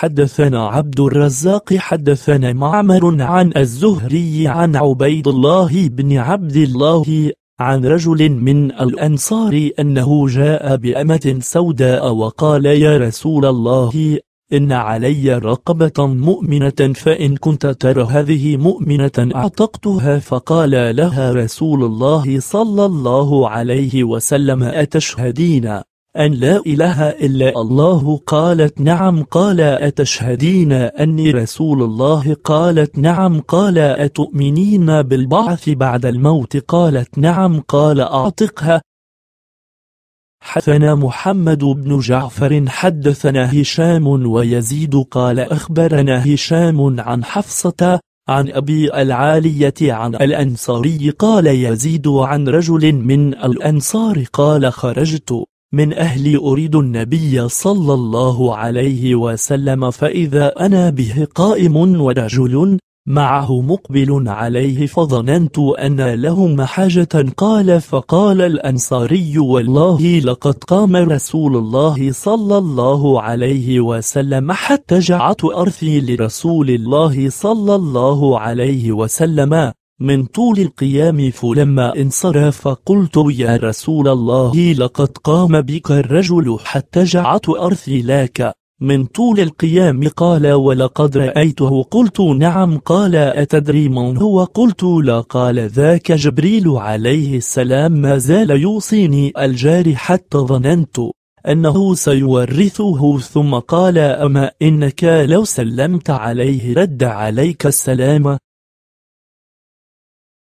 حدثنا عبد الرزاق حدثنا معمر عن الزهري عن عبيد الله بن عبد الله عن رجل من الأنصار أنه جاء بأمة سوداء وقال يا رسول الله إن علي رقبة مؤمنة فإن كنت ترى هذه مؤمنة أعتقتها فقال لها رسول الله صلى الله عليه وسلم أتشهدين أن لا إله إلا الله قالت نعم قال أتشهدين أني رسول الله قالت نعم قال أتؤمنين بالبعث بعد الموت قالت نعم قال أعتقها حدثنا محمد بن جعفر حدثنا هشام ويزيد قال أخبرنا هشام عن حفصة عن أبي العالية عن الأنصاري قال يزيد عن رجل من الأنصار قال خرجت من أهلي أريد النبي صلى الله عليه وسلم فإذا أنا به قائم ورجل معه مقبل عليه فظننت أن لهم حاجة قال فقال الأنصاري والله لقد قام رسول الله صلى الله عليه وسلم حتى جعت أرثي لرسول الله صلى الله عليه وسلم من طول القيام فلما انصرف قلت يا رسول الله لقد قام بك الرجل حتى جعت أرثي لك من طول القيام قال ولقد رأيته قلت نعم قال أتدري من هو قلت لا قال ذاك جبريل عليه السلام ما زال يوصيني الجار حتى ظننت أنه سيورثه ثم قال أما إنك لو سلمت عليه رد عليك السلام